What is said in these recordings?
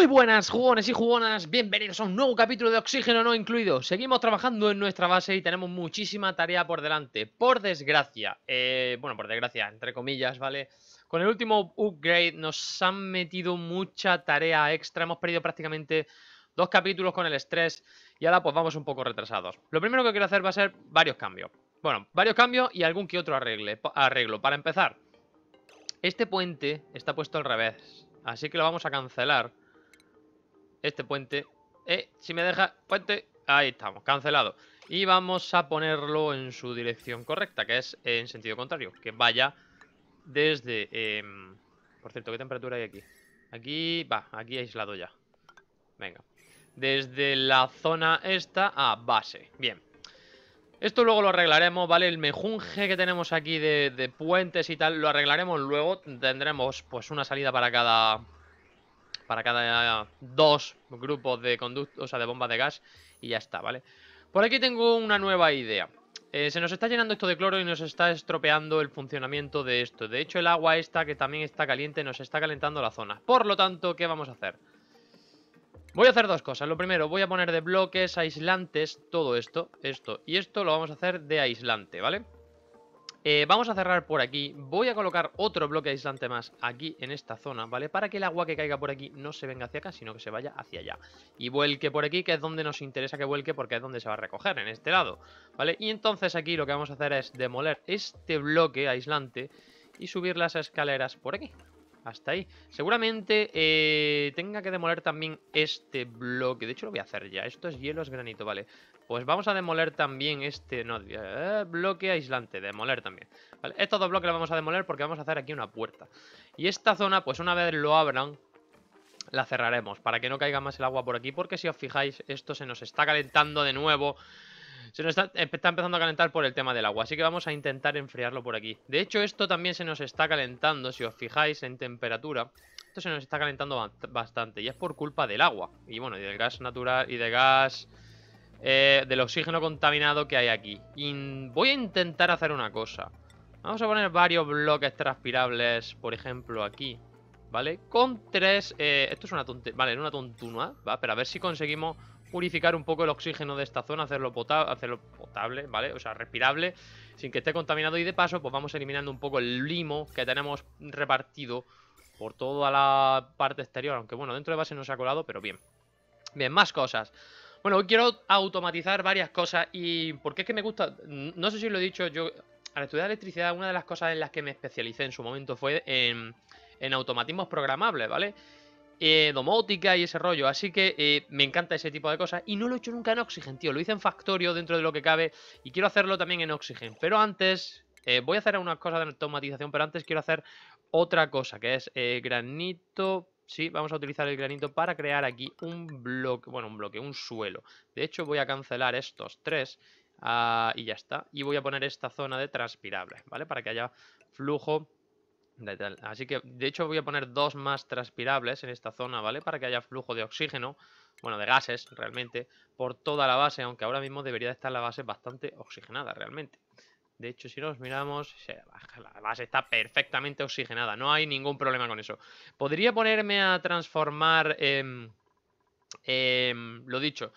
Muy buenas jugones y jugonas, bienvenidos a un nuevo capítulo de Oxígeno no incluido. Seguimos trabajando en nuestra base y tenemos muchísima tarea por delante, por desgracia. Eh, bueno, por desgracia, entre comillas, ¿vale? Con el último upgrade nos han metido mucha tarea extra, hemos perdido prácticamente dos capítulos con el estrés y ahora pues vamos un poco retrasados. Lo primero que quiero hacer va a ser varios cambios. Bueno, varios cambios y algún que otro arreglo. Para empezar, este puente está puesto al revés, así que lo vamos a cancelar este puente. Eh, si me deja, puente. Ahí estamos, cancelado. Y vamos a ponerlo en su dirección correcta, que es en sentido contrario. Que vaya desde... Em, por cierto, ¿qué temperatura hay aquí? Aquí, va, aquí aislado ya. Venga. Desde la zona esta a base. Bien. Esto luego lo arreglaremos, ¿vale? El mejunje que tenemos aquí de, de puentes y tal, lo arreglaremos luego. Tendremos pues una salida para cada para cada dos grupos de conductos, o sea, de bombas de gas y ya está, ¿vale? Por aquí tengo una nueva idea. Eh, se nos está llenando esto de cloro y nos está estropeando el funcionamiento de esto. De hecho, el agua esta, que también está caliente, nos está calentando la zona. Por lo tanto, ¿qué vamos a hacer? Voy a hacer dos cosas. Lo primero, voy a poner de bloques, aislantes, todo esto, esto y esto lo vamos a hacer de aislante, ¿vale? Eh, vamos a cerrar por aquí. Voy a colocar otro bloque aislante más aquí en esta zona, ¿vale? Para que el agua que caiga por aquí no se venga hacia acá, sino que se vaya hacia allá. Y vuelque por aquí, que es donde nos interesa que vuelque porque es donde se va a recoger, en este lado, ¿vale? Y entonces aquí lo que vamos a hacer es demoler este bloque aislante y subir las escaleras por aquí. Hasta ahí. Seguramente eh, tenga que demoler también este bloque. De hecho, lo voy a hacer ya. Esto es hielo, es granito, vale. Pues vamos a demoler también este... No, eh, bloque aislante, demoler también. Estos dos bloques los vamos a demoler porque vamos a hacer aquí una puerta. Y esta zona, pues una vez lo abran, la cerraremos para que no caiga más el agua por aquí. Porque si os fijáis, esto se nos está calentando de nuevo. Se nos está, eh, está, empezando a calentar por el tema del agua, así que vamos a intentar enfriarlo por aquí. De hecho, esto también se nos está calentando, si os fijáis, en temperatura. Esto se nos está calentando bastante y es por culpa del agua. Y bueno, y del gas natural y de gas... Eh, del oxígeno contaminado que hay aquí. Y voy a intentar hacer una cosa. Vamos a poner varios bloques transpirables, por ejemplo, aquí. ¿Vale? Con tres... Eh, esto es una tontuna. Vale, una tontuna. Va, pero a ver si conseguimos purificar un poco el oxígeno de esta zona, hacerlo, potable hacerlo potable, ¿vale? O sea, respirable, sin que esté contaminado. Y de paso, pues vamos eliminando un poco el limo que tenemos repartido por toda la parte exterior. Aunque bueno, dentro de base no se ha colado, pero bien. Bien, más cosas. Bueno, hoy quiero automatizar varias cosas y porque es que me gusta, no sé si lo he dicho, yo al estudiar electricidad una de las cosas en las que me especialicé en su momento fue en, automatismos programables, ¿vale? Eh, domótica y ese rollo, así que eh, me encanta ese tipo de cosas y no lo he hecho nunca en Oxygen, tío, lo hice en Factorio dentro de lo que cabe y quiero hacerlo también en Oxygen, pero antes eh, voy a hacer unas cosas de automatización, pero antes quiero hacer otra cosa, que es granito ¿sí? Vamos a utilizar el granito para crear aquí un bloque, bueno, un bloque, un suelo. De hecho, voy a cancelar estos tres ah, y ya está. Y voy a poner esta zona de transpirable, ¿vale? Para que haya flujo de Así que, de hecho, voy a poner dos más transpirables en esta zona, ¿vale? Para que haya flujo de oxígeno, bueno, de gases, realmente, por toda la base, aunque ahora mismo debería estar la base bastante oxigenada, realmente. De hecho, si nos miramos, la base está perfectamente oxigenada. No hay ningún problema con eso. Podría ponerme a transformar, em, em, lo dicho,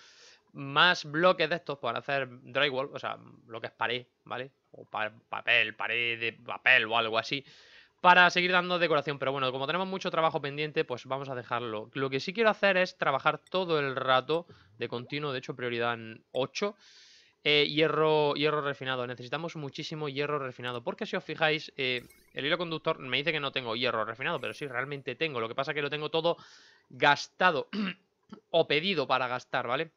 más bloques de estos para hacer drywall, o sea, lo que es pared, ¿vale? O papel, pared de papel o algo así para seguir dando decoración. Pero bueno, como tenemos mucho trabajo pendiente, pues vamos a dejarlo. Lo que sí quiero hacer es trabajar todo el rato de continuo, de hecho prioridad en 8. Eh, hierro, hierro refinado. Necesitamos muchísimo hierro refinado. Porque si os fijáis, eh, el hilo conductor me dice que no tengo hierro refinado, pero sí, realmente tengo. Lo que pasa es que lo tengo todo gastado o pedido para gastar, ¿vale?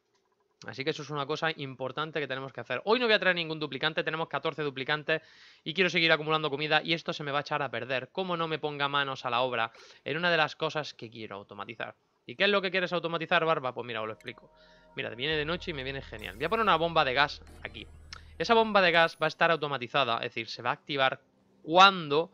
Así que eso es una cosa importante que tenemos que hacer. Hoy no voy a traer ningún duplicante, tenemos 14 duplicantes y quiero seguir acumulando comida y esto se me va a echar a perder. Como no me ponga manos a la obra en una de las cosas que quiero automatizar. ¿Y qué es lo que quieres automatizar, Barba? Pues mira, os lo explico. Mira, viene de noche y me viene genial. Voy a poner una bomba de gas aquí. Esa bomba de gas va a estar automatizada, es decir, se va a activar cuando...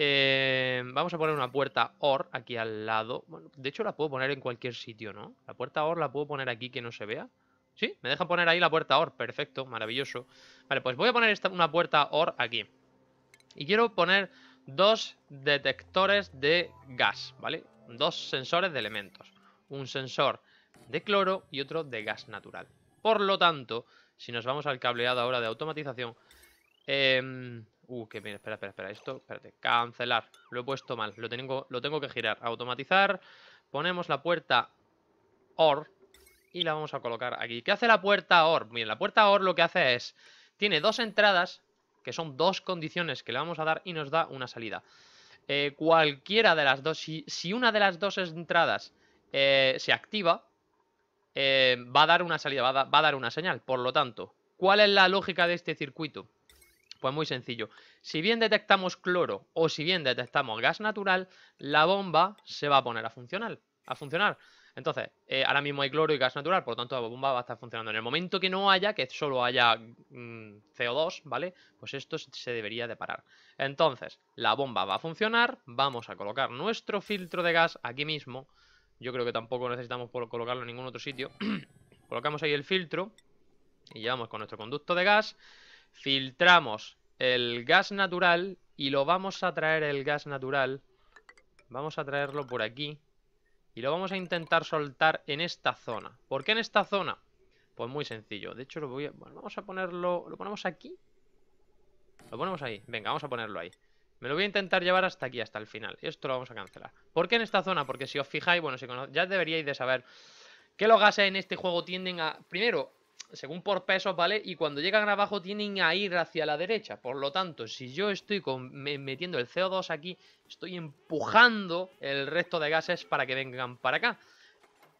Eh, vamos a poner una puerta OR aquí al lado. de hecho la puedo poner en cualquier sitio, ¿no? La puerta OR la puedo poner aquí que no se vea. ¿Sí? Me deja poner ahí la puerta OR. Perfecto, maravilloso. Vale, pues voy a poner esta, una puerta OR aquí. Y quiero poner dos detectores de gas, ¿vale? Dos sensores de elementos. Un sensor de cloro y otro de gas natural. Por lo tanto, si nos vamos al cableado ahora de automatización... Em, uh, que bien, espera, espera, espera. Esto, espérate, cancelar. Lo he puesto mal, lo tengo, lo tengo que girar. Automatizar, ponemos la puerta OR y la vamos a colocar aquí. ¿Qué hace la puerta OR? Bien, la puerta OR lo que hace es... Tiene dos entradas, que son dos condiciones que le vamos a dar y nos da una salida. Eh, cualquiera de las dos, si, una de las dos entradas eh, se activa, eh, va a dar una salida, va a, dar una señal. Por lo tanto, ¿cuál es la lógica de este circuito? Pues muy sencillo. Si bien detectamos cloro o si bien detectamos gas natural, la bomba se va a poner a funcionar. A funcionar. Entonces, eh, ahora mismo hay cloro y gas natural, por lo tanto la bomba va a estar funcionando. En el momento que no haya, que solo haya mm, CO2, ¿vale? Pues esto se debería de parar. Entonces, la bomba va a funcionar, vamos a colocar nuestro filtro de gas aquí mismo yo creo que tampoco necesitamos colocarlo en ningún otro sitio. Colocamos ahí el filtro y llevamos con nuestro conducto de gas. Filtramos el gas natural y lo vamos a traer el gas natural. Vamos a traerlo por aquí y lo vamos a intentar soltar en esta zona. ¿Por qué en esta zona? Pues muy sencillo. De hecho, lo voy a... Bueno, vamos a ponerlo... ¿Lo ponemos aquí? Lo ponemos ahí. Venga, vamos a ponerlo ahí. Me lo voy a intentar llevar hasta aquí, hasta el final. esto lo vamos a cancelar. ¿Por qué en esta zona? Porque si os fijáis, bueno, ya deberíais de saber que los gases en este juego tienden a... Primero, según por pesos, ¿vale? Y cuando llegan abajo tienen a ir hacia la derecha. Por lo tanto, si yo estoy metiendo el CO2 aquí, estoy empujando el resto de gases para que vengan para acá.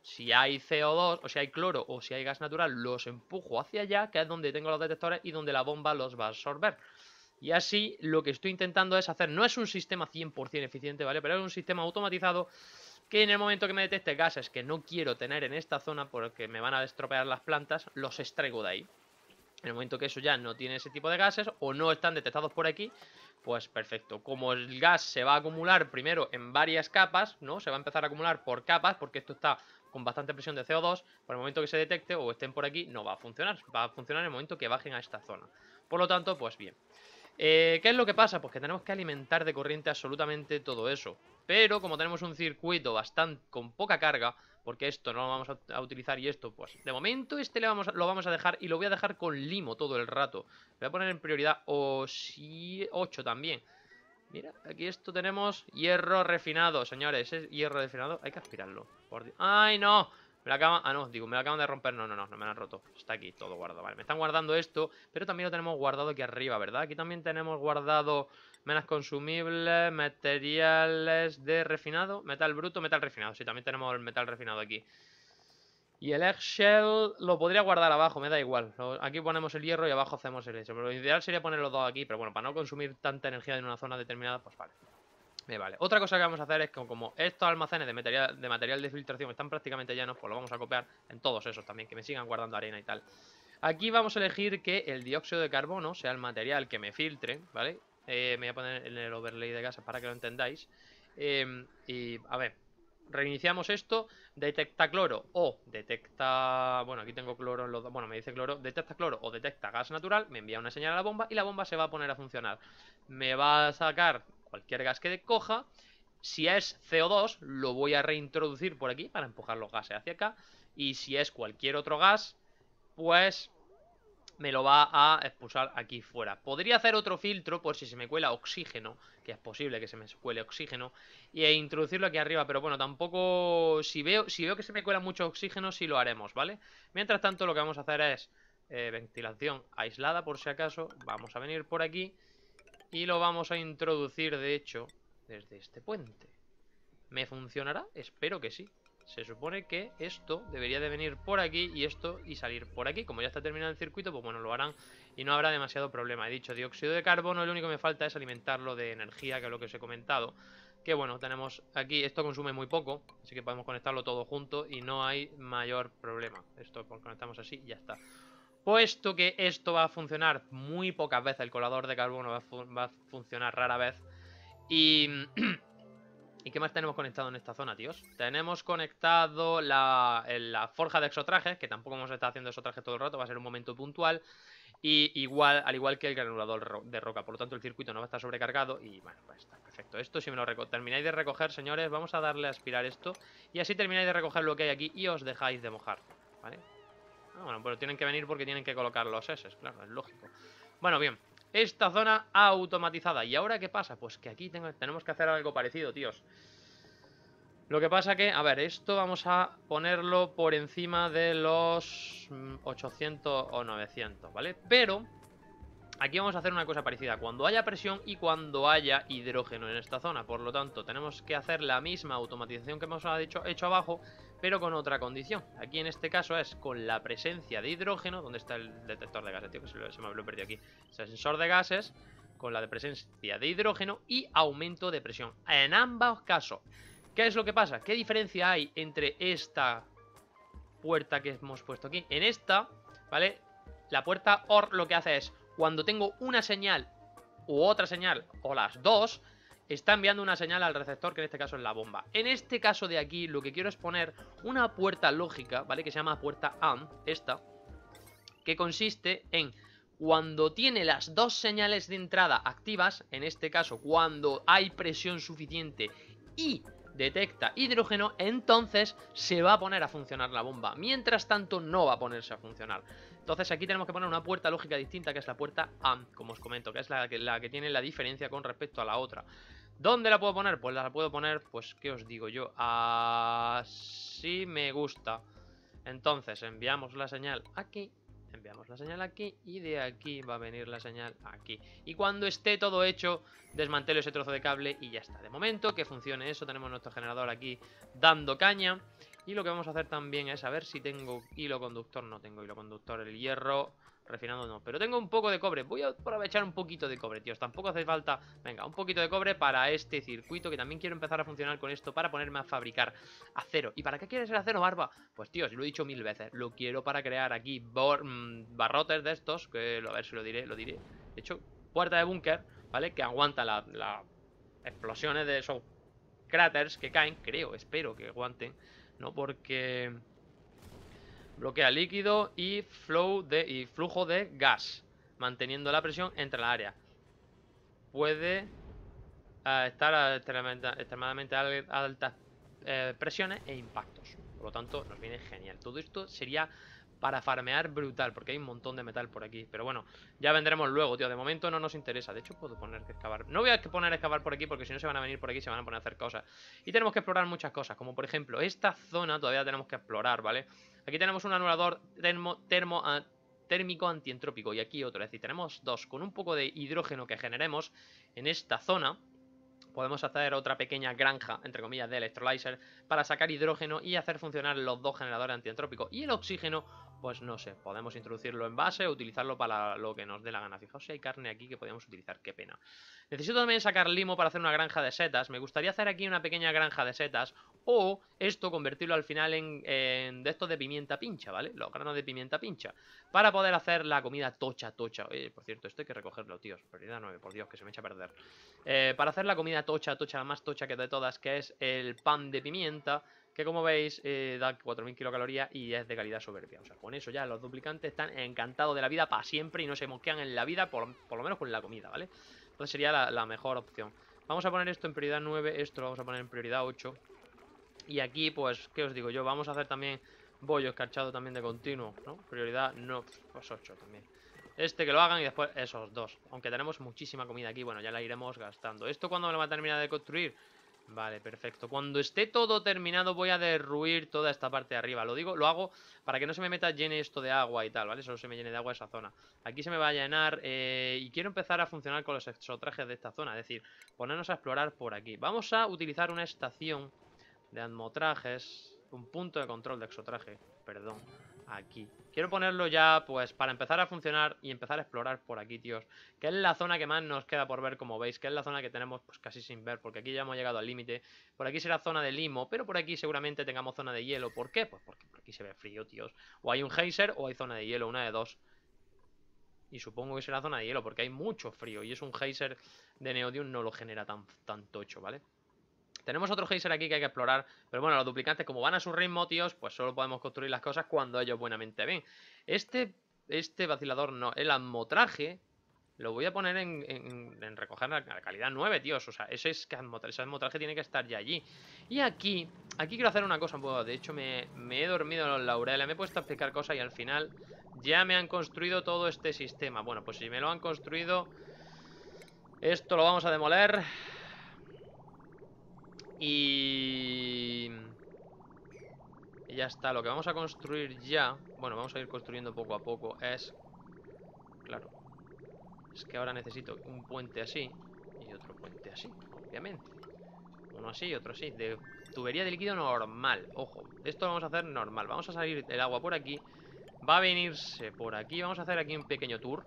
Si hay CO2, o si hay cloro, o si hay gas natural, los empujo hacia allá, que es donde tengo los detectores y donde la bomba los va a absorber. Y así lo que estoy intentando es hacer, no es un sistema 100% eficiente, ¿vale? Pero es un sistema automatizado que en el momento que me detecte gases que no quiero tener en esta zona porque me van a estropear las plantas, los extraigo de ahí. En el momento que eso ya no tiene ese tipo de gases o no están detectados por aquí, pues perfecto. Como el gas se va a acumular primero en varias capas, ¿no? Se va a empezar a acumular por capas porque esto está con bastante presión de CO2, por el momento que se detecte o estén por aquí, no va a funcionar. Va a funcionar en el momento que bajen a esta zona. Por lo tanto, pues bien. Eh, ¿Qué es lo que pasa? Pues que tenemos que alimentar de corriente absolutamente todo eso. Pero como tenemos un circuito bastante con poca carga, porque esto no lo vamos a, utilizar y esto, pues de momento este le vamos lo vamos a dejar y lo voy a dejar con limo todo el rato. Voy a poner en prioridad o 8 también. Mira, aquí esto tenemos hierro refinado, señores. Es hierro refinado. Hay que aspirarlo. Por ¡Ay, no! la Ah, no, digo, me la acaban de romper. No, no, no, no me la han roto. Está aquí todo guardado. Vale, me están guardando esto, pero también lo tenemos guardado aquí arriba, ¿verdad? Aquí también tenemos guardado menas consumibles, materiales de refinado, metal bruto, metal refinado. Sí, también tenemos el metal refinado aquí. Y el eggshell lo podría guardar abajo, me da igual. Aquí ponemos el hierro y abajo hacemos el hecho. Pero lo ideal sería poner los dos aquí, pero bueno, para no consumir tanta energía en una zona determinada, pues vale. Eh, vale. Otra cosa que vamos a hacer es que como estos almacenes de material, de material de filtración están prácticamente llenos, pues lo vamos a copiar en todos esos también, que me sigan guardando arena y tal. Aquí vamos a elegir que el dióxido de carbono sea el material que me filtre, ¿vale? Eh, me voy a poner en el overlay de gases para que lo entendáis. Em, y a ver, reiniciamos esto, detecta cloro o detecta... Bueno, aquí tengo cloro los dos... Bueno, me dice cloro, detecta cloro o detecta gas natural, me envía una señal a la bomba y la bomba se va a poner a funcionar. Me va a sacar cualquier gas que coja. Si es CO2, lo voy a reintroducir por aquí para empujar los gases hacia acá. Y si es cualquier otro gas, pues me lo va a expulsar aquí fuera. Podría hacer otro filtro por si se me cuela oxígeno, que es posible que se me cuele oxígeno, e introducirlo aquí arriba, pero bueno, tampoco... Si veo, si veo que se me cuela mucho oxígeno, si lo haremos, ¿vale? Mientras tanto, lo que vamos a hacer es eh, ventilación aislada, por si acaso. Vamos a venir por aquí y lo vamos a introducir, de hecho, desde este puente. ¿Me funcionará? Espero que sí. Se supone que esto debería de venir por aquí y esto y salir por aquí. Como ya está terminado el circuito, pues bueno, lo harán y no habrá demasiado problema. He dicho dióxido de carbono, lo único que me falta es alimentarlo de energía, que es lo que os he comentado. Que bueno, tenemos aquí, esto consume muy poco, así que podemos conectarlo todo junto y no hay mayor problema. Esto pues, conectamos así y ya está. Puesto que esto va a funcionar muy pocas veces, el colador de carbono va a, funcionar rara vez. Y... ¿Y qué más tenemos conectado en esta zona, tíos? Tenemos conectado la, forja de exotraje que tampoco hemos estado haciendo exotraje todo el rato, va a ser un momento puntual. Y igual, al igual que el granulador de roca, por lo tanto el circuito no va a estar sobrecargado y bueno, pues está perfecto. Esto si me lo termináis de recoger, señores, vamos a darle a aspirar esto y así termináis de recoger lo que hay aquí y os dejáis de mojar, ¿vale? Ah, bueno, pero tienen que venir porque tienen que colocar los S, claro, es lógico. Bueno, bien. Esta zona automatizada. ¿Y ahora qué pasa? Pues que aquí tenemos que hacer algo parecido, tíos. Lo que pasa que, a ver, esto vamos a ponerlo por encima de los 800 mm, o 900, ¿vale? Pero aquí vamos a hacer una cosa parecida. Cuando haya presión y cuando haya hidrógeno en esta zona. Por lo tanto, tenemos que hacer la misma automatización que hemos hecho abajo pero con otra condición. Aquí en este caso es con la presencia de hidrógeno, ¿Dónde está el detector de gases, tío, que se, me lo perdido aquí, sensor de gases, con la de presencia de hidrógeno y aumento de presión. En ambos casos, ¿qué es lo que pasa? ¿Qué diferencia hay entre esta puerta que hemos puesto aquí? En esta, ¿vale? La puerta OR lo que hace es, cuando tengo una señal u otra señal, o las dos, está enviando una señal al receptor, que en este caso es la bomba. En este caso de aquí, lo que quiero es poner una puerta lógica, ¿vale? Que se llama puerta AND, esta, que consiste en cuando tiene las dos señales de entrada activas, en este caso cuando hay presión suficiente y detecta hidrógeno, entonces se va a poner a funcionar la bomba. Mientras tanto, no va a ponerse a funcionar. Entonces aquí tenemos que poner una puerta lógica distinta, que es la puerta AND, como os comento, que es la que tiene la diferencia con respecto a la otra. ¿Dónde la puedo poner? Pues la puedo poner, pues, ¿qué os digo yo? Así me gusta. Entonces, enviamos la señal aquí, enviamos la señal aquí y de aquí va a venir la señal aquí. Y cuando esté todo hecho, desmantelo ese trozo de cable y ya está. De momento, que funcione eso, tenemos nuestro generador aquí dando caña. Y lo que vamos a hacer también es a ver si tengo hilo conductor. No tengo hilo conductor, el hierro Refinado no, pero tengo un poco de cobre Voy a aprovechar un poquito de cobre, tíos Tampoco hace falta, venga, un poquito de cobre para este circuito Que también quiero empezar a funcionar con esto Para ponerme a fabricar acero ¿Y para qué quieres el acero, Barba? Pues tíos, lo he dicho mil veces Lo quiero para crear aquí mm, barrotes de estos Que, a ver si lo diré, lo diré De hecho, puerta de búnker, ¿vale? Que aguanta las explosiones de esos cráteres que caen Creo, espero que aguanten No porque Bloquea líquido y, flow de, y flujo de gas, manteniendo la presión entre la área Puede eh, estar a extremadamente, altas eh, presiones e impactos. Por lo tanto, nos viene genial. Todo esto sería para farmear brutal, porque hay un montón de metal por aquí. Pero bueno, ya vendremos luego, tío. De momento no nos interesa. De hecho, puedo poner que excavar. No voy a poner excavar por aquí, porque si no se van a venir por aquí, se van a poner a hacer cosas. Y tenemos que explorar muchas cosas, como por ejemplo, esta zona todavía tenemos que explorar, ¿vale? vale Aquí tenemos un anulador térmico antientrópico y aquí otro. Es decir, tenemos dos. Con un poco de hidrógeno que generemos en esta zona, podemos hacer otra pequeña granja, entre comillas, de electrolyzer para sacar hidrógeno y hacer funcionar los dos generadores antientrópicos. Y el oxígeno pues no sé, podemos introducirlo en base o utilizarlo para lo que nos dé la gana. Fijaos si hay carne aquí que podíamos utilizar, qué pena. Necesito también sacar limo para hacer una granja de setas. Me gustaría hacer aquí una pequeña granja de setas o esto convertirlo al final en, de estos de pimienta pincha, ¿vale? Los granos de pimienta pincha. Para poder hacer la comida tocha, tocha. por cierto, esto hay que recogerlo, tíos. Prioridad 9, por Dios, que se me echa a perder. Eh, para hacer la comida tocha, tocha, la más tocha que de todas, que es el pan de pimienta que como veis eh, da 4.000 kilocalorías y es de calidad soberbia. O sea, con eso ya los duplicantes están encantados de la vida para siempre y no se mosquean en la vida, por, lo menos con la comida, ¿vale? Entonces sería la, mejor opción. Vamos a poner esto en prioridad 9, esto lo vamos a poner en prioridad 8. Y aquí, pues, ¿qué os digo yo? Vamos a hacer también bollo escarchado también de continuo, ¿no? Prioridad no, pues 8 también. Este que lo hagan y después esos dos. Aunque tenemos muchísima comida aquí, bueno, ya la iremos gastando. ¿Esto cuando me lo va a terminar de construir? Vale, perfecto. Cuando esté todo terminado voy a derruir toda esta parte de arriba. Lo digo, lo hago para que no se me meta llene esto de agua y tal, ¿vale? Solo se me llene de agua esa zona. Aquí se me va a llenar eh, y quiero empezar a funcionar con los exotrajes de esta zona. Es decir, ponernos a explorar por aquí. Vamos a utilizar una estación de atmotrajes, un punto de control de exotraje, perdón, aquí. Quiero ponerlo ya, pues, para empezar a funcionar y empezar a explorar por aquí, tíos. Que es la zona que más nos queda por ver, como veis. Que es la zona que tenemos, pues, casi sin ver, porque aquí ya hemos llegado al límite. Por aquí será zona de limo, pero por aquí seguramente tengamos zona de hielo. ¿Por qué? Pues porque por aquí se ve frío, tíos. O hay un geyser o hay zona de hielo, una de dos. Y supongo que será zona de hielo, porque hay mucho frío. Y es un geyser de Neodium, no lo genera tan, tanto tocho, ¿vale? vale tenemos otro geyser aquí que hay que explorar, pero bueno, los duplicantes como van a su ritmo, tíos, pues solo podemos construir las cosas cuando ellos buenamente ven. Este, este vacilador no, el amotraje... lo voy a poner en, en, recoger a la calidad 9, tíos. O sea, ese, es, ese tiene que estar ya allí. Y aquí, aquí quiero hacer una cosa pues, De hecho, me, me he dormido en los laureles, me he puesto a explicar cosas y al final ya me han construido todo este sistema. Bueno, pues si me lo han construido, esto lo vamos a demoler. Y... ya está, lo que vamos a construir ya, bueno, vamos a ir construyendo poco a poco, es... Claro, es que ahora necesito un puente así y otro puente así, obviamente. Uno así y otro así, de tubería de líquido normal, ojo, esto lo vamos a hacer normal. Vamos a salir el agua por aquí, va a venirse por aquí, vamos a hacer aquí un pequeño tour.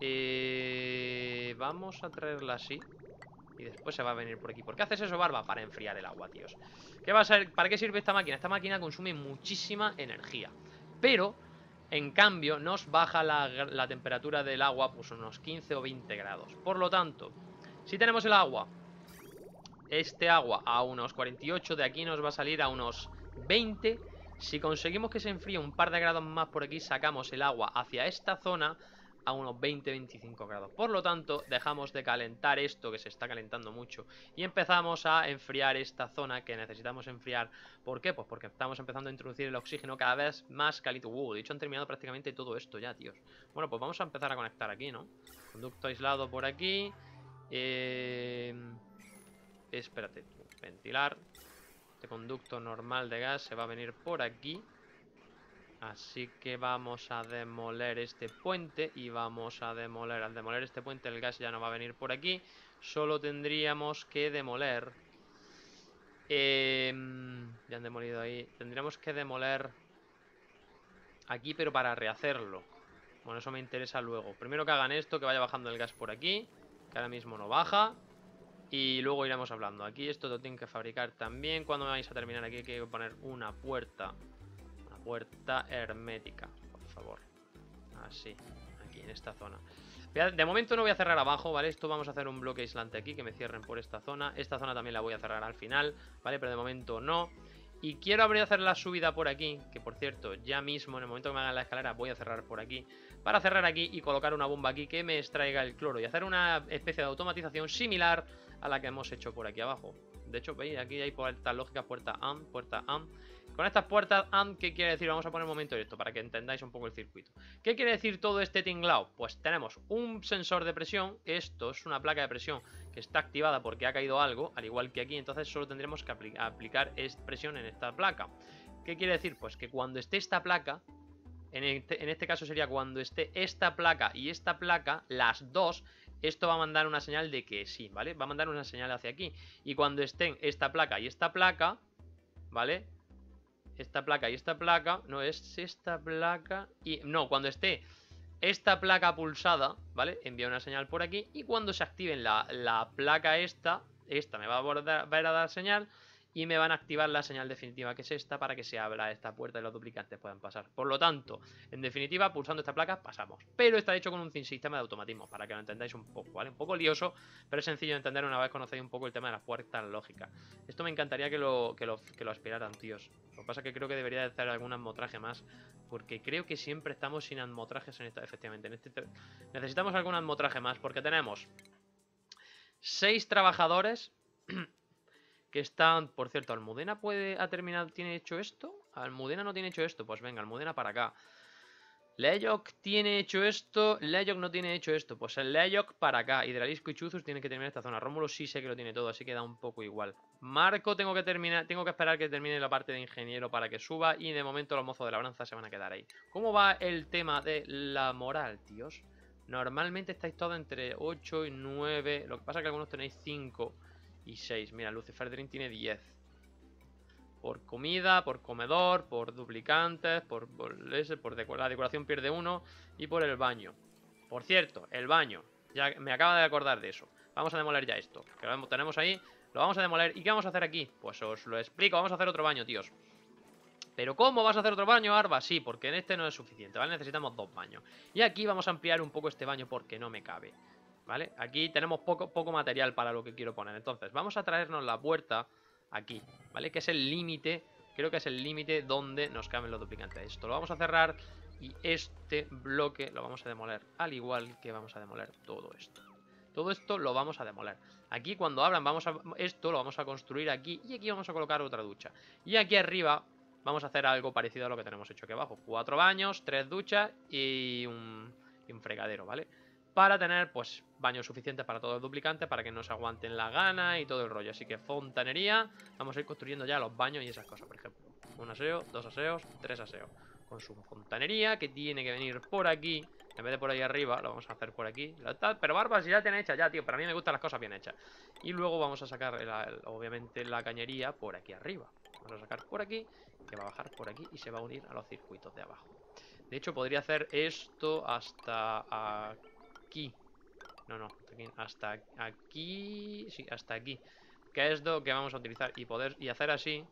Eh, vamos a traerla así, y después se va a venir por aquí. ¿Por qué haces eso, Barba? Para enfriar el agua, tíos. ¿Qué va a ser? ¿Para qué sirve esta máquina? Esta máquina consume muchísima energía. Pero, en cambio, nos baja la, temperatura del agua pues unos 15 o 20 grados. Por lo tanto, si tenemos el agua, este agua a unos 48, de aquí nos va a salir a unos 20. Si conseguimos que se enfríe un par de grados más por aquí, sacamos el agua hacia esta zona a unos 20-25 grados. Por lo tanto, dejamos de calentar esto que se está calentando mucho y empezamos a enfriar esta zona que necesitamos enfriar. ¿Por qué? Pues porque estamos empezando a introducir el oxígeno cada vez más caliente. Uh, de hecho han terminado prácticamente todo esto ya, tíos. Bueno, pues vamos a empezar a conectar aquí, ¿no? Conducto aislado por aquí. Eh... Espérate, ventilar. Este conducto normal de gas se va a venir por aquí. Así que vamos a demoler este puente y vamos a demoler. Al demoler este puente el gas ya no va a venir por aquí. Solo tendríamos que demoler... Em, ya han demolido ahí. Tendríamos que demoler aquí, pero para rehacerlo. Bueno, eso me interesa luego. Primero que hagan esto, que vaya bajando el gas por aquí. Que ahora mismo no baja. Y luego iremos hablando. Aquí esto lo tienen que fabricar también. Cuando me vais a terminar aquí hay que poner una puerta puerta hermética, por favor. Así, ah, aquí en esta zona. De momento no voy a cerrar abajo, ¿vale? Esto vamos a hacer un bloque aislante aquí, que me cierren por esta zona. Esta zona también la voy a cerrar al final, ¿vale? Pero de momento no. Y quiero abrir a hacer la subida por aquí, que por cierto, ya mismo, en el momento que me hagan la escalera, voy a cerrar por aquí. Para cerrar aquí y colocar una bomba aquí que me extraiga el cloro. Y hacer una especie de automatización similar a la que hemos hecho por aquí abajo. De hecho, veis, aquí hay puertas lógicas, puerta AM, puerta AM. Con estas puertas ¿qué quiere decir? Vamos a poner un momento esto para que entendáis un poco el circuito. ¿Qué quiere decir todo este tinglao? Pues tenemos un sensor de presión, esto es una placa de presión que está activada porque ha caído algo, al igual que aquí, entonces solo tendremos que aplicar presión en esta placa. ¿Qué quiere decir? Pues que cuando esté esta placa, en este, en este, caso sería cuando esté esta placa y esta placa, las dos, esto va a mandar una señal de que sí, ¿vale? Va a mandar una señal hacia aquí. Y cuando estén esta placa y esta placa, ¿vale? esta placa y esta placa, no, es esta placa y... No, cuando esté esta placa pulsada, ¿vale? Envía una señal por aquí y cuando se active la, la placa esta, esta me va a, va a dar señal y me van a activar la señal definitiva que es esta para que se abra esta puerta y los duplicantes puedan pasar. Por lo tanto, en definitiva, pulsando esta placa pasamos. Pero está hecho con un sistema de automatismo para que lo entendáis un poco, ¿vale? Un poco lioso, pero es sencillo de entender una vez conocéis un poco el tema de las puertas lógicas. Esto me encantaría que lo, lo, que aspiraran, tíos. Lo que pasa es que creo que debería de hacer algún atmotraje más, porque creo que siempre estamos sin atmotrajes en esta, efectivamente. En este, necesitamos algún atmotraje más, porque tenemos Seis trabajadores que están, por cierto, Almudena puede ha terminado, tiene hecho esto, Almudena no tiene hecho esto, pues venga, Almudena para acá. Leyok tiene hecho esto, Leyok no tiene hecho esto, pues el Leyok para acá. Hidralisco y Chuzus tienen que terminar esta zona. Rómulo sí sé que lo tiene todo, así que da un poco igual. Marco tengo que terminar, tengo que esperar que termine la parte de ingeniero para que suba y de momento los mozos de la branza se van a quedar ahí. ¿Cómo va el tema de la moral, tíos? Normalmente estáis todos entre 8 y 9, lo que pasa es que algunos tenéis 5 y 6. Mira, Lucifer Dream tiene 10. Por comida, por comedor, por duplicantes, por, por, por la decoración pierde uno y por el baño. Por cierto, el baño. Ya me acaba de acordar de eso. Vamos a demoler ya esto, que lo tenemos ahí. Lo vamos a demoler. ¿Y qué vamos a hacer aquí? Pues os lo explico. Vamos a hacer otro baño, tíos. ¿Pero cómo vas a hacer otro baño, Arba? Sí, porque en este no es suficiente, ¿vale? Necesitamos dos baños. Y aquí vamos a ampliar un poco este baño porque no me cabe. ¿vale? Aquí tenemos poco, poco material para lo que quiero poner. Entonces, vamos a traernos la puerta aquí, ¿vale? Que es el límite, creo que es el límite donde nos caben los duplicantes. Esto lo vamos a cerrar y este bloque lo vamos a demoler, al igual que vamos a demoler todo esto. Todo esto lo vamos a demoler. Aquí cuando abran vamos a, esto lo vamos a construir aquí y aquí vamos a colocar otra ducha. Y aquí arriba vamos a hacer algo parecido a lo que tenemos hecho aquí abajo. Cuatro baños, tres duchas y un, y un fregadero, ¿vale? para tener pues baño suficiente para todos los duplicantes. para que no se aguanten la gana y todo el rollo. Así que fontanería, vamos a ir construyendo ya los baños y esas cosas, por ejemplo. Un aseo, dos aseos, tres aseos. Con su fontanería, que tiene que venir por aquí, en vez de por ahí arriba, lo vamos a hacer por aquí. Pero barbas ya tiene hecha, ya, tío, para mí me gustan las cosas bien hechas. Y luego vamos a sacar, obviamente, la cañería por aquí arriba. Vamos a sacar por aquí, que va a bajar por aquí y se va a unir a los circuitos de abajo. De hecho, podría hacer esto hasta... aquí aquí. No, no, hasta aquí... Sí, hasta aquí. Que es lo que vamos a utilizar. Y poder y hacer así.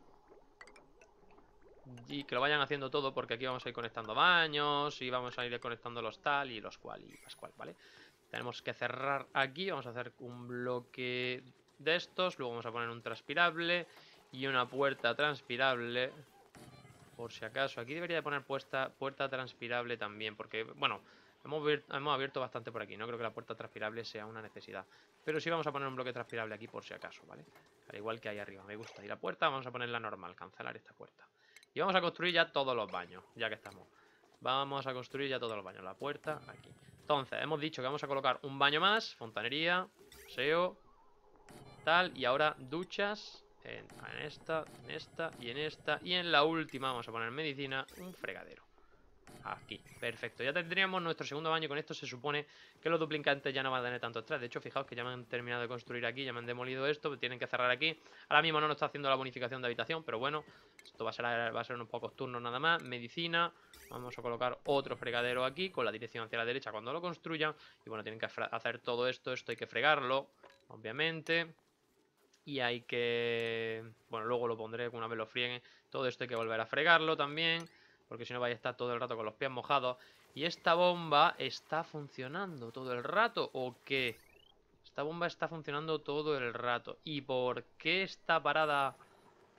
Y que lo vayan haciendo todo, porque aquí vamos a ir conectando baños, y vamos a ir conectando los tal, y los cual, y las cual, ¿vale? Tenemos que cerrar aquí, vamos a hacer un bloque de estos, luego vamos a poner un transpirable, y una puerta transpirable, por si acaso. Aquí debería poner puesta, puerta transpirable también, porque, bueno, Hemos, abierto bastante por aquí. No creo que la puerta transpirable sea una necesidad. Pero sí vamos a poner un bloque transpirable aquí por si acaso, ¿vale? Al igual que ahí arriba. Me gusta. Y la puerta vamos a ponerla normal. Cancelar esta puerta. Y vamos a construir ya todos los baños, ya que estamos. Vamos a construir ya todos los baños. La puerta aquí. Entonces, hemos dicho que vamos a colocar un baño más. Fontanería, SEO, tal. Y ahora duchas en esta, en esta y en esta. Y en la última vamos a poner medicina, un fregadero. Aquí, perfecto. Ya tendríamos nuestro segundo baño. Con esto se supone que los duplicantes ya no van a tener tanto atrás. De hecho, fijaos que ya me han terminado de construir aquí, ya me han demolido esto, pues tienen que cerrar aquí. Ahora mismo no nos está haciendo la bonificación de habitación, pero bueno, esto va a ser, va a ser unos pocos turnos nada más. Medicina, vamos a colocar otro fregadero aquí, con la dirección hacia la derecha cuando lo construyan. Y bueno, tienen que hacer todo esto, esto hay que fregarlo, obviamente. Y hay que... Bueno, luego lo pondré una vez lo frieguen. Todo esto hay que volver a fregarlo también porque si no vaya a estar todo el rato con los pies mojados. Y esta bomba está funcionando todo el rato, ¿o qué? Esta bomba está funcionando todo el rato. ¿Y por qué está parada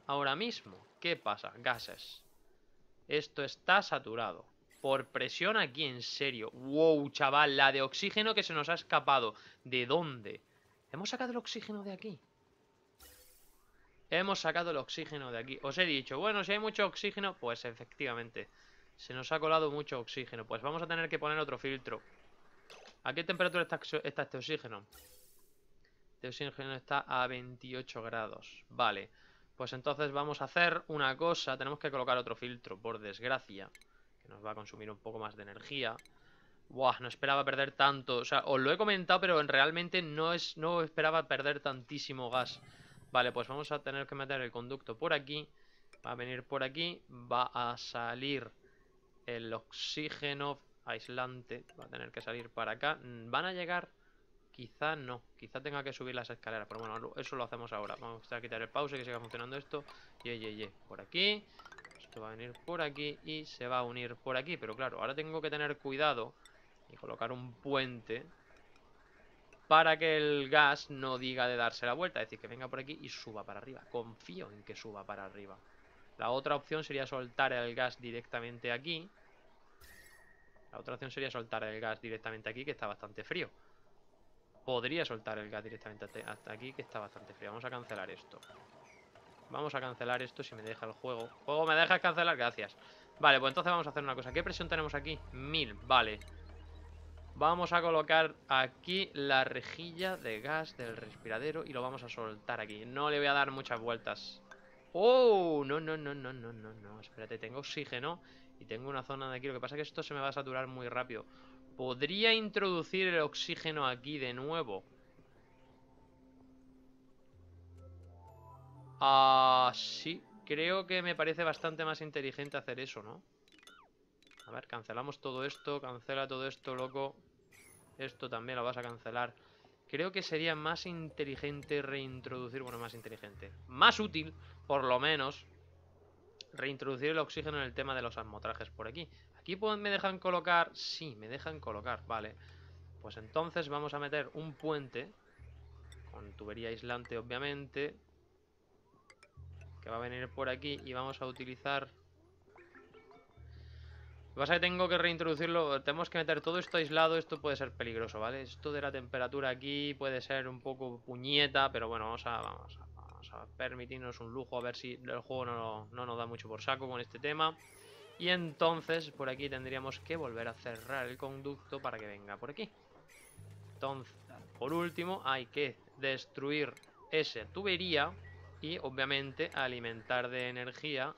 ahora mismo? ¿Qué pasa? Gases. Esto está saturado. Por presión aquí, en serio. ¡Wow, chaval! La de oxígeno que se nos ha escapado. ¿De dónde? ¿Hemos sacado el oxígeno de aquí? Hemos sacado el oxígeno de aquí. Os he dicho, bueno, si hay mucho oxígeno, pues efectivamente. Se nos ha colado mucho oxígeno. Pues vamos a tener que poner otro filtro. ¿A qué temperatura está, este oxígeno? Este oxígeno está a 28 grados. Vale. Pues entonces vamos a hacer una cosa. Tenemos que colocar otro filtro, por desgracia. Que nos va a consumir un poco más de energía. Buah, no esperaba perder tanto. O sea, os lo he comentado, pero realmente no, es, no esperaba perder tantísimo gas. Vale, pues vamos a tener que meter el conducto por aquí. Va a venir por aquí. Va a salir el oxígeno aislante. Va a tener que salir para acá. Mm, Van a llegar... Quizá no. Quizá tenga que subir las escaleras. Pero bueno, eso lo hacemos ahora. Vamos a quitar el pause que siga funcionando esto. Ye, Por aquí. Esto va a venir por aquí y se va a unir por aquí. Pero claro, ahora tengo que tener cuidado y colocar un puente para que el gas no diga de darse la vuelta, es decir, que venga por aquí y suba para arriba. Confío en que suba para arriba. La otra opción sería soltar el gas directamente aquí. La otra opción sería soltar el gas directamente aquí, que está bastante frío. Podría soltar el gas directamente hasta aquí, que está bastante frío. Vamos a cancelar esto. Vamos a cancelar esto si me deja el juego. ¡Juego, me dejas cancelar! Gracias. Vale, pues entonces vamos a hacer una cosa. ¿Qué presión tenemos aquí? Mil, vale. Vamos a colocar aquí la rejilla de gas del respiradero y lo vamos a soltar aquí. No le voy a dar muchas vueltas. ¡Oh! No, no, no, no, no, no, no. Espérate, tengo oxígeno y tengo una zona de aquí. Lo que pasa es que esto se me va a saturar muy rápido. Podría introducir el oxígeno aquí de nuevo. Ah, sí. Creo que me parece bastante más inteligente hacer eso, ¿no? A ver, cancelamos todo esto, cancela todo esto, loco. Esto también lo vas a cancelar. Creo que sería más inteligente reintroducir... Bueno, más inteligente. Más útil, por lo menos, reintroducir el oxígeno en el tema de los almotrajes por aquí. ¿Aquí me dejan colocar? Sí, me dejan colocar, vale. Pues entonces vamos a meter un puente. Con tubería aislante, obviamente. Que va a venir por aquí y vamos a utilizar lo que pasa es que tengo que reintroducirlo. Tenemos que meter todo esto aislado. Esto puede ser peligroso, ¿vale? Esto de la temperatura aquí puede ser un poco puñeta. Pero bueno, vamos a, permitirnos un lujo. A ver si el juego no, no nos da mucho por saco con este tema. Y entonces por aquí tendríamos que volver a cerrar el conducto para que venga por aquí. Entonces, por último, hay que destruir esa tubería y obviamente alimentar de energía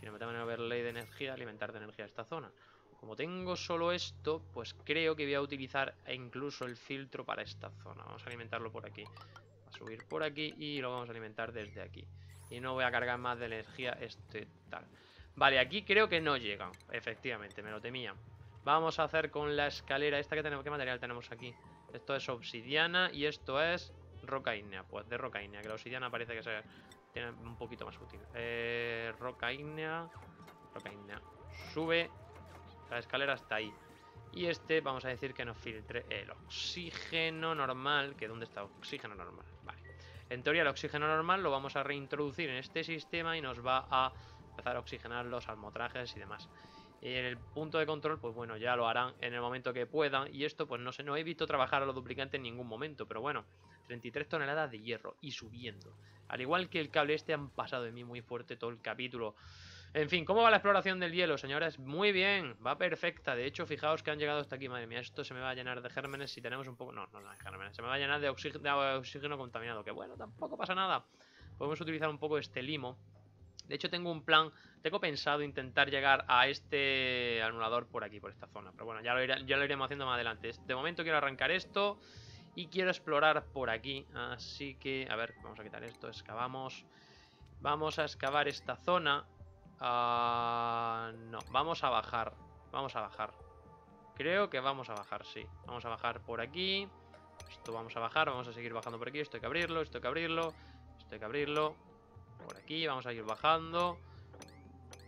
si no me a ver ley de energía, alimentar de energía esta zona. Como tengo solo esto, pues creo que voy a utilizar e incluso el filtro para esta zona. Vamos a alimentarlo por aquí. a subir por aquí y lo vamos a alimentar desde aquí. Y no voy a cargar más de energía este tal. Vale, aquí creo que no llega. Efectivamente, me lo temía. Vamos a hacer con la escalera esta que tenemos. ¿Qué material tenemos aquí? Esto es obsidiana y esto es rocaínea. Pues de rocaínea, que la obsidiana parece que sea. Tiene un poquito más útil. Eh, roca ígnea. Roca Sube. La escalera hasta ahí. Y este vamos a decir que nos filtre el oxígeno normal. Que ¿Dónde está oxígeno normal? Vale. En teoría el oxígeno normal lo vamos a reintroducir en este sistema y nos va a empezar a oxigenar los almotrajes y demás en el punto de control, pues bueno, ya lo harán en el momento que puedan. Y esto, pues no sé, no he visto trabajar a los duplicantes en ningún momento. Pero bueno, 33 toneladas de hierro y subiendo. Al igual que el cable este han pasado de mí muy fuerte todo el capítulo. En fin, ¿cómo va la exploración del hielo, señores? Muy bien, va perfecta. De hecho, fijaos que han llegado hasta aquí. Madre mía, esto se me va a llenar de gérmenes si tenemos un poco... No, no, no gérmenes. Se me va a llenar de oxígeno contaminado. Que bueno, tampoco pasa nada. Podemos utilizar un poco este limo de hecho, tengo un plan, tengo pensado intentar llegar a este anulador por aquí, por esta zona. Pero bueno, ya lo, lo iremos haciendo más adelante. De momento quiero arrancar esto y quiero explorar por aquí. Así que, a ver, vamos a quitar esto, excavamos. Vamos a excavar esta zona. Ah, no, vamos a bajar. Vamos a bajar. Creo que vamos a bajar, sí. Vamos a bajar por aquí. Esto vamos a bajar, vamos a seguir bajando por aquí. Esto hay que abrirlo, esto hay que abrirlo, esto hay que abrirlo por aquí, vamos a ir bajando.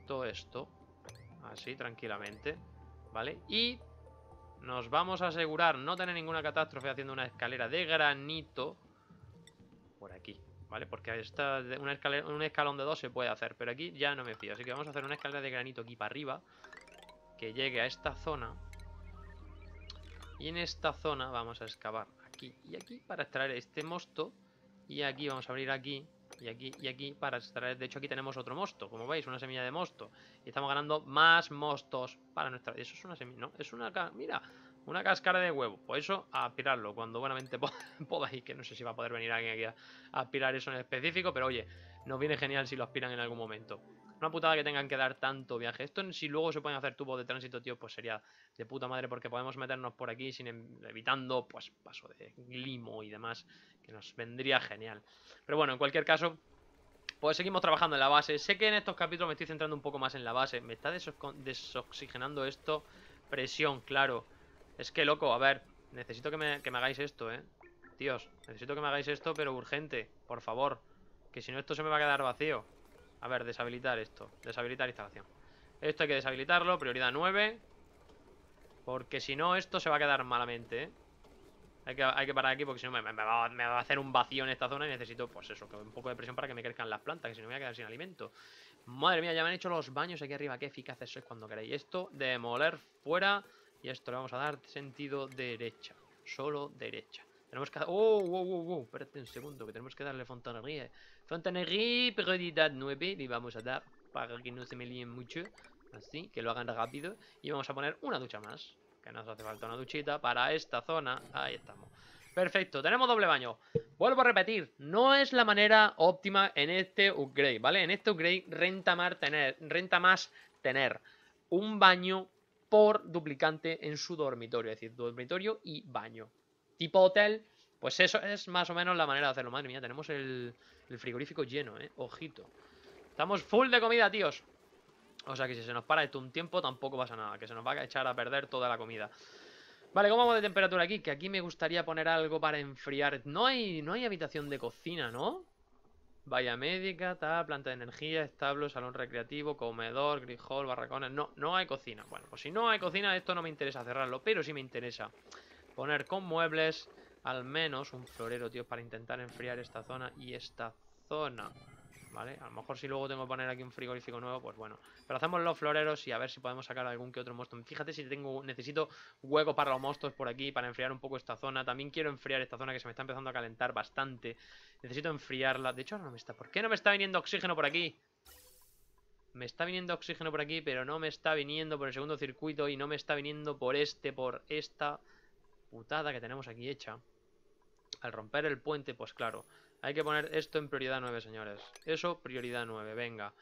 Todo esto. Así, tranquilamente. ¿Vale? Y nos vamos a asegurar no tener ninguna catástrofe haciendo una escalera de granito. Por aquí, ¿vale? Porque esta, un escalón de dos se puede hacer, pero aquí ya no me fío. Así que vamos a hacer una escalera de granito aquí para arriba. Que llegue a esta zona. Y en esta zona vamos a excavar aquí y aquí para extraer este mosto. Y aquí vamos a abrir aquí y aquí, y aquí para extraer, de hecho aquí tenemos otro mosto, como veis, una semilla de mosto. Y estamos ganando más mostos para nuestra... Eso es una semilla, ¿no? Es una... Mira, una cáscara de huevo. Por pues eso, a aspirarlo cuando buenamente podáis, que no sé si va a poder venir alguien aquí a, aspirar eso en específico, pero oye, nos viene genial si lo aspiran en algún momento. Una putada que tengan que dar tanto viaje. Esto si luego se pueden hacer tubos de tránsito, tío, pues sería de puta madre porque podemos meternos por aquí sin em, evitando, pues, paso de glimo y demás que nos vendría genial. Pero bueno, en cualquier caso, pues seguimos trabajando en la base. Sé que en estos capítulos me estoy centrando un poco más en la base. Me está desoxigenando esto. Presión, claro. Es que, loco, a ver, necesito que me, que me hagáis esto, ¿eh? Tíos, necesito que me hagáis esto, pero urgente, por favor. Que si no esto se me va a quedar vacío. A ver, deshabilitar esto. Deshabilitar instalación. Esto hay que deshabilitarlo, prioridad 9. Porque si no, esto se va a quedar malamente, ¿eh? Hay que, hay parar aquí porque si no me, va, a hacer un vacío en esta zona y necesito, pues eso, un poco de presión para que me crezcan las plantas, que si no me voy a quedar sin alimento. Madre mía, ya me han hecho los baños aquí arriba, qué eficaces sois cuando queréis. Esto, demoler fuera y esto le vamos a dar sentido derecha, solo derecha. Tenemos que... ¡Oh, wow, wow, wow! Espérate un segundo, que tenemos que darle fontanería. Fontanería, prioridad 9, le vamos a dar para que no se me líen mucho. Así, que lo hagan rápido. Y vamos a poner una ducha más que nos hace falta una duchita para esta zona. Ahí estamos. Perfecto, tenemos doble baño. Vuelvo a repetir, no es la manera óptima en este upgrade, ¿vale? En este upgrade renta más tener, renta más tener un baño por duplicante en su dormitorio, es decir, dormitorio y baño. Tipo hotel, pues eso es más o menos la manera de hacerlo. Madre mía, tenemos el, frigorífico lleno, ¿eh? Ojito. Estamos full de comida, tíos. O sea que si se nos para esto un tiempo tampoco pasa nada, que se nos va a echar a perder toda la comida. Vale, ¿cómo vamos de temperatura aquí? Que aquí me gustaría poner algo para enfriar. No hay, no hay habitación de cocina, ¿no? Valla médica, tal, planta de energía, establo, salón recreativo, comedor, grijol, barracones... No, no hay cocina. Bueno, pues si no hay cocina, esto no me interesa cerrarlo, pero sí me interesa poner con muebles al menos un florero, tío, para intentar enfriar esta zona y esta zona. ¿vale? A lo mejor si luego tengo que poner aquí un frigorífico nuevo, pues bueno. Pero hacemos los floreros y a ver si podemos sacar algún que otro mosto. Fíjate si tengo necesito hueco para los mostos por aquí, para enfriar un poco esta zona. También quiero enfriar esta zona que se me está empezando a calentar bastante. Necesito enfriarla. De hecho, ahora no me está... ¿Por qué no me está viniendo oxígeno por aquí? Me está viniendo oxígeno por aquí, pero no me está viniendo por el segundo circuito y no me está viniendo por este, por esta putada que tenemos aquí hecha. Al romper el puente, pues claro, hay que poner esto en prioridad 9, señores. Eso, prioridad 9, venga.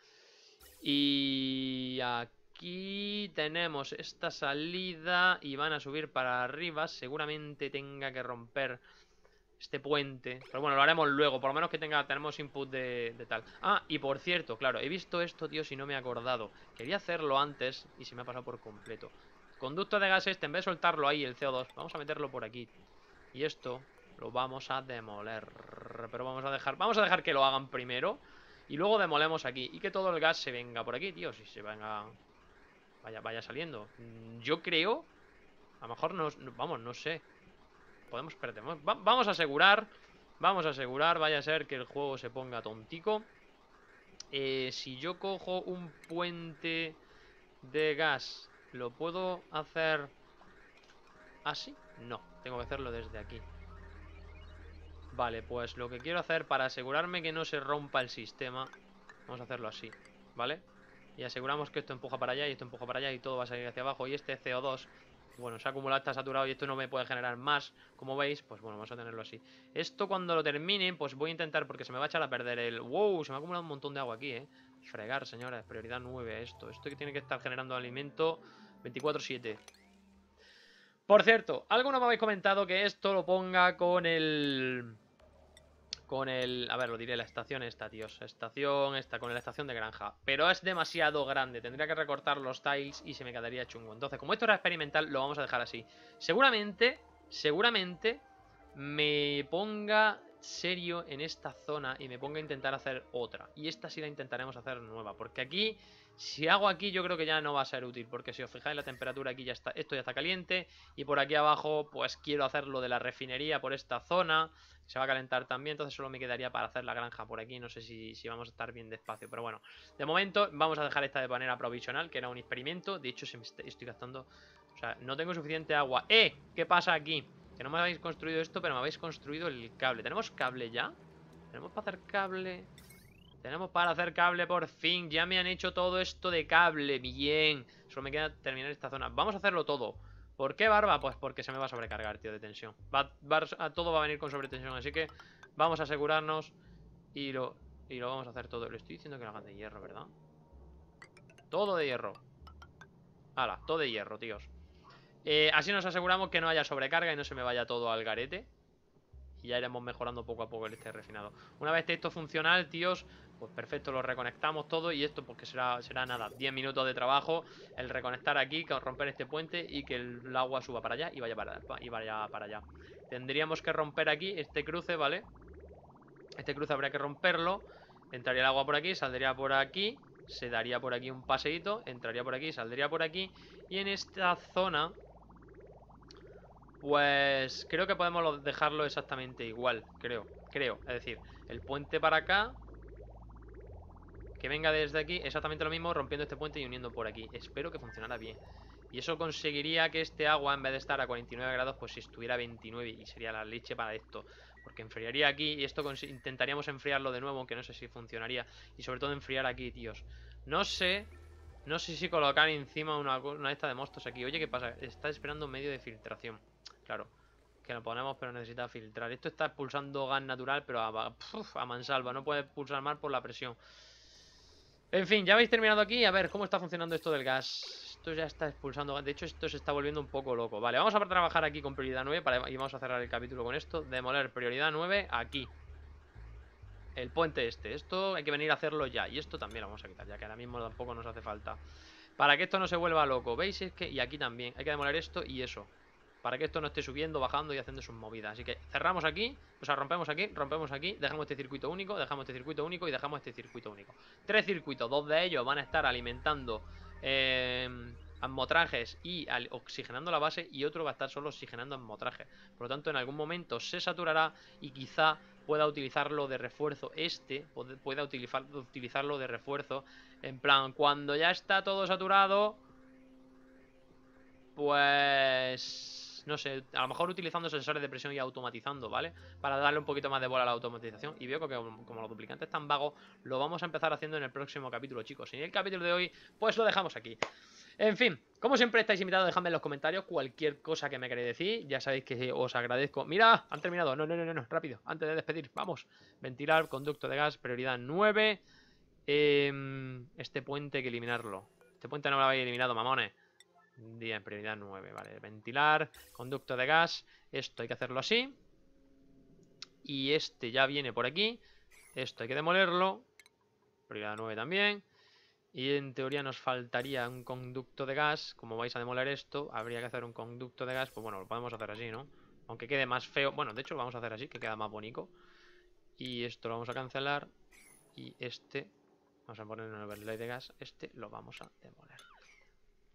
Y aquí tenemos esta salida y van a subir para arriba. Seguramente tenga que romper este puente. Pero bueno, lo haremos luego, por lo menos que tenga, tenemos input de, de, tal. Ah, y por cierto, claro, he visto esto, tío, si no me he acordado. Quería hacerlo antes y se me ha pasado por completo. Conducto de gas este, en vez de soltarlo ahí, el CO2, vamos a meterlo por aquí. Y esto, lo vamos a demoler. Pero vamos a dejar. Vamos a dejar que lo hagan primero. Y luego demolemos aquí. Y que todo el gas se venga por aquí, tío. Si se venga. Vaya, vaya saliendo. Mm, yo creo. A lo mejor nos. Vamos, no sé. Podemos. Espérate. Vamos, vamos a asegurar. Vamos a asegurar. Vaya a ser que el juego se ponga tontico. Eh, si yo cojo un puente de gas, ¿lo puedo hacer así? No, tengo que hacerlo desde aquí. Vale, pues lo que quiero hacer para asegurarme que no se rompa el sistema, vamos a hacerlo así, ¿vale? Y aseguramos que esto empuja para allá y esto empuja para allá y todo va a salir hacia abajo. Y este CO2, bueno, se ha acumulado, está saturado y esto no me puede generar más. Como veis, pues bueno, vamos a tenerlo así. Esto cuando lo termine, pues voy a intentar, porque se me va a echar a perder el... ¡Wow! Se me ha acumulado un montón de agua aquí, ¿eh? Fregar, señora! prioridad 9 esto. Esto que tiene que estar generando alimento 24-7. Por cierto, algo no me habéis comentado que esto lo ponga con el con el... A ver, lo diré, la estación esta, tíos. Estación esta, con la estación de granja. Pero es demasiado grande, tendría que recortar los tiles y se me quedaría chungo. Entonces, como esto era experimental, lo vamos a dejar así. Seguramente, seguramente me ponga serio en esta zona y me ponga a intentar hacer otra. Y esta sí la intentaremos hacer nueva, porque aquí si hago aquí yo creo que ya no va a ser útil, porque si os fijáis la temperatura aquí ya está, esto ya está caliente, y por aquí abajo pues quiero hacer lo de la refinería por esta zona, se va a calentar también, entonces solo me quedaría para hacer la granja por aquí, no sé si, si vamos a estar bien despacio, pero bueno, de momento vamos a dejar esta de manera provisional, que era un experimento, de hecho se me está, estoy gastando, o sea, no tengo suficiente agua. ¡Eh! ¿Qué pasa aquí? Que no me habéis construido esto, pero me habéis construido el cable, ¿tenemos cable ya? ¿Tenemos para hacer cable? Tenemos para hacer cable por fin. Ya me han hecho todo esto de cable. Bien. Solo me queda terminar esta zona. Vamos a hacerlo todo. ¿Por qué barba? Pues porque se me va a sobrecargar, tío, de tensión. todo va a venir con sobretensión, así que vamos a asegurarnos y lo, y lo vamos a hacer todo. Le estoy diciendo que lo hagan de hierro, ¿verdad? Todo de hierro. Hala, todo de hierro, tíos. Eh, así nos aseguramos que no haya sobrecarga y no se me vaya todo al garete y ya iremos mejorando poco a poco el este refinado. Una vez que esto funcional, tíos, pues perfecto, lo reconectamos todo y esto porque será, será nada, 10 minutos de trabajo, el reconectar aquí, romper este puente y que el agua suba para allá y vaya para, y vaya para allá. Tendríamos que romper aquí este cruce, ¿vale? Este cruce habría que romperlo, entraría el agua por aquí, saldría por aquí, se daría por aquí un paseíto, entraría por aquí, saldría por aquí y en esta zona pues creo que podemos dejarlo exactamente igual, creo, creo. Es decir, el puente para acá, que venga desde aquí, exactamente lo mismo, rompiendo este puente y uniendo por aquí. Espero que funcionara bien. Y eso conseguiría que este agua, en vez de estar a 49 grados, pues si estuviera a 29 y sería la leche para esto. Porque enfriaría aquí y esto intentaríamos enfriarlo de nuevo, Que no sé si funcionaría. Y sobre todo enfriar aquí, tíos. No sé no sé si colocar encima una, una esta de mostos aquí. Oye, ¿qué pasa? Está esperando un medio de filtración claro. Que lo ponemos, pero necesita filtrar. Esto está expulsando gas natural, pero a, mansalva. No puede pulsar más por la presión. En fin, ya habéis terminado aquí. A ver, ¿cómo está funcionando esto del gas? Esto ya está expulsando gas. De hecho, esto se está volviendo un poco loco. Vale, vamos a trabajar aquí con prioridad 9 y vamos a cerrar el capítulo con esto. Demoler prioridad 9 aquí. El puente este. Esto hay que venir a hacerlo ya. Y esto también lo vamos a quitar, ya que ahora mismo tampoco nos hace falta. Para que esto no se vuelva loco. ¿Veis? Es que... Y aquí también. Hay que demoler esto y eso para que esto no esté subiendo, bajando y haciendo sus movidas. Así que cerramos aquí, o sea, rompemos aquí, rompemos aquí, dejamos este circuito único, dejamos este circuito único y dejamos este circuito único. Tres circuitos, dos de ellos van a estar alimentando eh, y al oxigenando la base y otro va a estar solo oxigenando atmotrajes. Por lo tanto, en algún momento se saturará y quizá pueda utilizarlo de refuerzo este, pueda utilizarlo de refuerzo en plan, cuando ya está todo saturado, pues no sé, a lo mejor utilizando sensores de presión y automatizando, ¿vale? Para darle un poquito más de bola a la automatización. Y veo que como, los duplicantes están vagos, lo vamos a empezar haciendo en el próximo capítulo, chicos. Y en el capítulo de hoy, pues lo dejamos aquí. En fin, como siempre estáis invitados, dejadme en los comentarios cualquier cosa que me queréis decir. Ya sabéis que os agradezco. Mira, han terminado. No, no, no, no, rápido. Antes de despedir, vamos. Ventilar, conducto de gas, prioridad 9. Em, este puente hay que eliminarlo. Este puente no lo habéis eliminado, mamones. Día en prioridad 9, vale. Ventilar, conducto de gas. Esto hay que hacerlo así. Y este ya viene por aquí. Esto hay que demolerlo. Prioridad 9 también. Y en teoría nos faltaría un conducto de gas. Como vais a demoler esto, habría que hacer un conducto de gas. Pues bueno, lo podemos hacer así, ¿no? Aunque quede más feo. Bueno, de hecho lo vamos a hacer así, que queda más bonito. Y esto lo vamos a cancelar. Y este, vamos a poner un overlay de gas. Este lo vamos a demoler.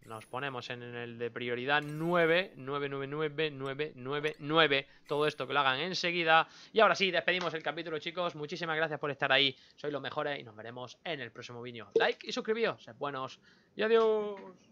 Nos ponemos en el de prioridad 9, 9, 9, 9, 9, 9, Todo esto que lo hagan enseguida. Y ahora sí, despedimos el capítulo, chicos. Muchísimas gracias por estar ahí. Sois los mejores y nos veremos en el próximo vídeo. Like y suscribíos. Sed buenos y adiós.